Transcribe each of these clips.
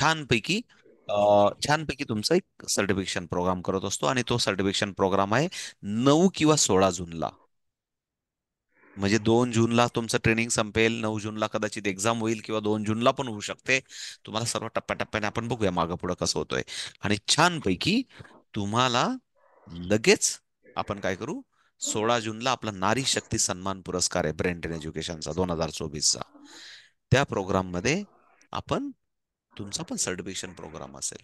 छानपैकी छानपैकी तुमचा एक सर्टिफिकेशन प्रोग्राम करत असतो आणि तो सर्टिफिकेशन प्रोग्राम आहे नऊ किंवा सोळा जूनला म्हणजे दोन जूनला तुमचं ट्रेनिंग संपेल नऊ जूनला कदाचित एक्झाम होईल किंवा दोन जूनला पण होऊ शकते तुम्हाला सर्व टप्प्याटप्प्याने आपण बघूया मागे पुढं कसं होतोय आणि छानपैकी तुम्हाला लगेच आपण काय करू सोळा जूनला आपला नारी शक्ती सन्मान पुरस्कार आहे ब्रेंट एज्युकेशनचा दोन हजार चोवीसचा त्या मध्ये आपण तुमचा पण सर्टिफिकेशन प्रोग्राम असेल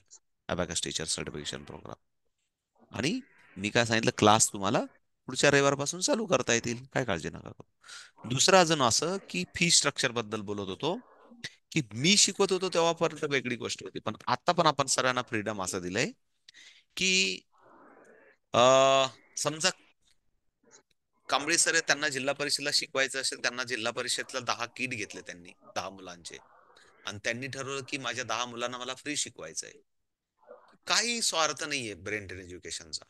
अबॅकस टीचर सर्टिफिकेशन प्रोग्राम आणि मी काय सांगितलं क्लास तुम्हाला पुढच्या रविवारपासून चालू करता येतील काय काळजी नका करू दुसरा अजून असं की फी स्ट्रक्चर बद्दल बोलत होतो की मी शिकवत होतो तेव्हापर्यंत वेगळी गोष्ट होती पण आता पण आपण सगळ्यांना फ्रीडम असं दिलंय की समजा कांबळे सर त्यांना जिल्हा परिषदला शिकवायचं असेल त्यांना जिल्हा परिषदला दहा किट घेतले त्यांनी दहा मुलांचे आणि त्यांनी ठरवलं की माझ्या दहा मुलांना मला फ्री शिकवायचं आहे काही स्वार्थ नाहीये ब्रेन ट्रेन एज्युकेशनचा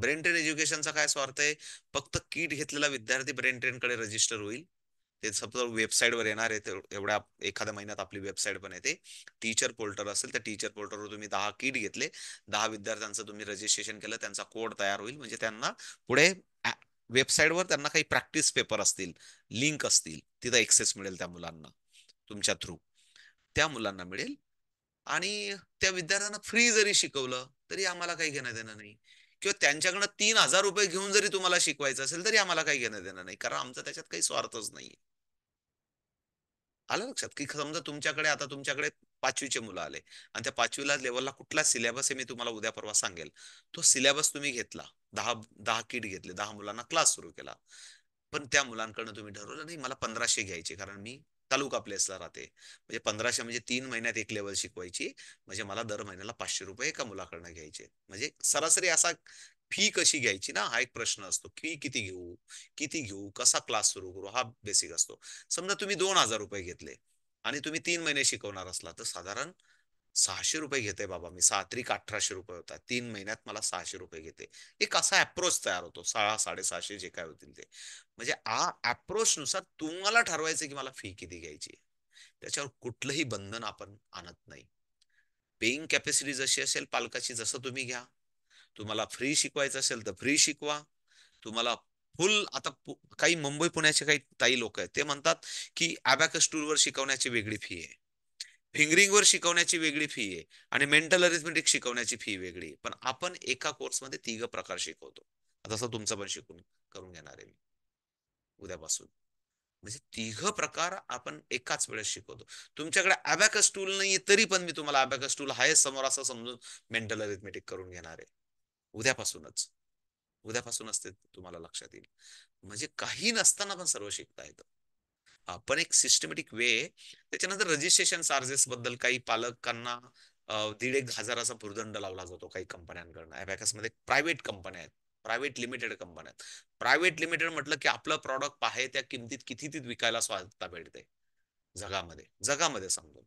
ब्रेन ट्रेन एज्युकेशनचा काय स्वार्थ आहे फक्त किट घेतलेला विद्यार्थी ब्रेन ट्रेन कडे रजिस्टर होईल ते वेबसाईट वर येणार आहे एवढ्या एखाद्या महिन्यात आपली वेबसाईट पण येते टीचर पोर्टल असेल त्या टीचर पोर्टलवर तुम्ही दहा किट घेतले दहा विद्यार्थ्यांचं तुम्ही रजिस्ट्रेशन केलं त्यांचा कोड तयार होईल म्हणजे त्यांना पुढे वेबसाईटवर त्यांना काही प्रॅक्टिस पेपर असतील लिंक असतील तिथं एक्सेस मिळेल त्या मुलांना तुमच्या थ्रू त्या मुलांना मिळेल आणि त्या विद्यार्थ्यांना फ्री जरी शिकवलं तरी आम्हाला काही घेणं देणं नाही किंवा त्यांच्याकडनं तीन हजार रुपये घेऊन जरी तुम्हाला शिकवायचं असेल तरी आम्हाला काही घेणं देणं नाही कारण आमचा त्याच्यात काही स्वार्थच नाही आलं लक्षात की समजा तुमच्याकडे आता तुमच्याकडे पाचवीचे मुलं आले आणि त्या पाचवीला लेवलला कुठला सिलेबस आहे मी तुम्हाला उद्या परवा सांगेल तो सिलेबस तुम्ही घेतला दहा दहा किट घेतले दहा मुलांना क्लास सुरू केला पण त्या मुलांकडनं तुम्ही ठरवलं नाही मला पंधराशे घ्यायचे कारण मी तालुका प्लेसला राहते म्हणजे पंधराशे म्हणजे तीन महिन्यात एक लेवल शिकवायची म्हणजे मला दर महिन्याला पाचशे रुपये एका मुलाकडनं घ्यायचे म्हणजे सरासरी असा फी कशी घ्यायची ना हा एक प्रश्न असतो फी किती घेऊ किती घेऊ कसा क्लास सुरू करू हा बेसिक असतो समजा तुम्ही दोन हजार रुपये घेतले आणि तुम्ही तीन महिने शिकवणार असला तर साधारण सहाशे रुपये घेते बाबा मी सात्रिक अठराशे रुपये होता तीन महिन्यात मला सहाशे रुपये घेते एक असा अप्रोच तयार होतो सहा साडेसहाशे जे काय होतील ते म्हणजे आ अप्रोच नुसार तुम्हाला ठरवायचं की मला फी किती घ्यायची त्याच्यावर कुठलंही बंधन आपण आणत नाही पेईंग कॅपॅसिटी जशी असेल पालकाची जसं तुम्ही घ्या तुम्हाला फ्री शिकवायचं असेल तर फ्री शिकवा तुम्हाला फुल आता काही मुंबई पुण्याचे काही ताई लोक आहेत ते म्हणतात की अबॅकस टूरवर शिकवण्याची वेगळी फी आहे वर शिकवण्याची वेगळी फी आहे आणि मेंटल अरिथमेटिक शिकवण्याची फी वेगळी पण आपण एका कोर्समध्ये तिघ प्रकार शिकवतो आता तुमचं पण शिकून करून घेणार आहे मी उद्यापासून म्हणजे तिघ प्रकार आपण एकाच वेळेस शिकवतो तुमच्याकडे अबॅकस टूल नाहीये तरी पण मी तुम्हाला अबॅकस टूल हाय समोर असं समजून मेंटल अरिथमेटिक करून घेणार आहे उद्यापासूनच उद्यापासूनच ते तुम्हाला लक्षात येईल म्हणजे काही नसताना पण सर्व शिकता येतं पण एक सिस्टमॅटिक वे त्याच्यानंतर रजिस्ट्रेशन चार्जेस बद्दल काही पालकांना दीड एक हजाराचा भुर्दंड लावला जातो काही कंपन्यांकडनं मध्ये प्रायव्हेट कंपन्या आहेत प्रायव्हेट लिमिटेड कंपन्या आहेत प्रायव्हेट लिमिटेड म्हटलं की आपलं प्रॉडक्ट आहे त्या किमतीत किती विकायला स्वाधता भेटते जगामध्ये जगामध्ये समजून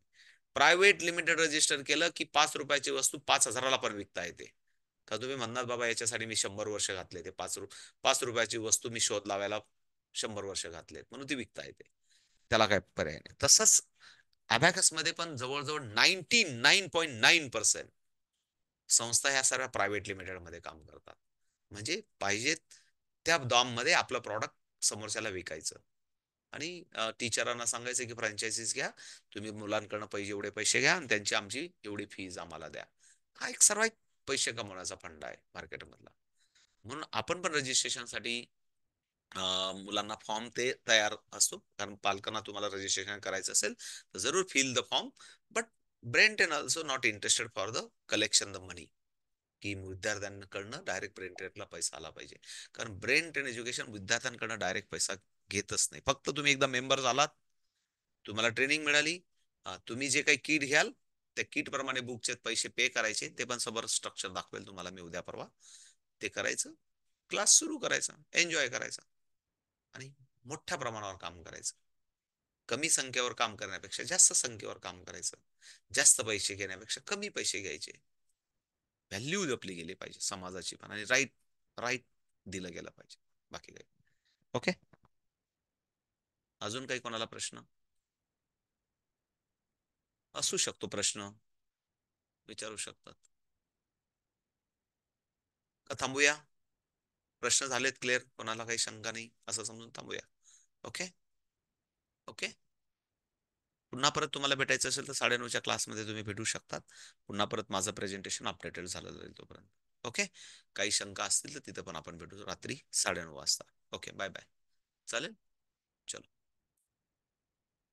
प्रायव्हेट लिमिटेड रजिस्टर केलं की पाच रुपयाची वस्तू पाच हजाराला पण विकता येते का तुम्ही म्हणणार बाबा याच्यासाठी मी शंभर वर्ष घातले ते पाच रु पाच रुपयाची वस्तू मी शोध लावायला शंभर वर्ष घातलेत म्हणून ती विकता येते त्याला काय पर्याय नाही तसंच अबॅकस मध्ये पण जवळजवळ ninety nine point nine percent संस्था ह्या सर्व प्रायव्हेट लिमिटेड मध्ये काम करतात म्हणजे पाहिजेत त्या दॉम मध्ये आपलं प्रॉडक्ट समोरच्याला विकायचं आणि टीचरांना सांगायचं की फ्रँचायसीस घ्या तुम्ही मुलांकडनं पैसे एवढे पैसे घ्या आणि त्यांची आमची एवढी फीज आम्हाला द्या हा एक सर्वात पैसे कमवण्याचा फंड आहे मार्केटमधला म्हणून आपण पण रजिस्ट्रेशनसाठी मुलांना फॉर्म ते तयार असतो कारण पालकांना तुम्हाला रजिस्ट्रेशन करायचं असेल तर जरूर fill the form but brain एन also not interested for the collection the money की विद्यार्थ्यांकडनं डायरेक्ट ब्रेंटेडला पैसा आला पाहिजे कारण ब्रेन एन एज्युकेशन विद्यार्थ्यांकडनं डायरेक्ट पैसा घेतच नाही फक्त तुम्ही एकदा मेंबर झालात तुम्हाला ट्रेनिंग मिळाली तुम्ही जे काही किट घ्याल त्या किट प्रमाणे बुकचे पैसे पे करायचे ते पण सबर स्ट्रक्चर दाखवेल तुम्हाला मी उद्या परवा ते करायचं क्लास सुरू करायचा एन्जॉय करायचा आणि मोठ्या प्रमाणावर काम करायचं कमी संख्येवर काम करण्यापेक्षा जास्त संख्येवर काम करायचं जास्त पैसे घेण्यापेक्षा कमी पैसे घ्यायचे व्हॅल्यू जपली गेली पाहिजे समाजाची पण आणि राईट राईट दिलं गेलं पाहिजे बाकी काही ओके अजून काही कोणाला प्रश्न असू शकतो प्रश्न विचारू शकतात का थांबूया प्रश्न झालेत क्लिअर कोणाला काही शंका नाही असं समजून थांबूया ओके ओके पुन्हा परत तुम्हाला भेटायचं असेल तर साडेनऊच्या क्लासमध्ये तुम्ही भेटू शकतात पुन्हा परत माझं प्रेझेंटेशन अपडेटेड झालं जाईल तोपर्यंत ओके काही शंका असतील तर तिथं पण आपण भेटू रात्री साडेनऊ वाजता ओके बाय बाय चालेल चलो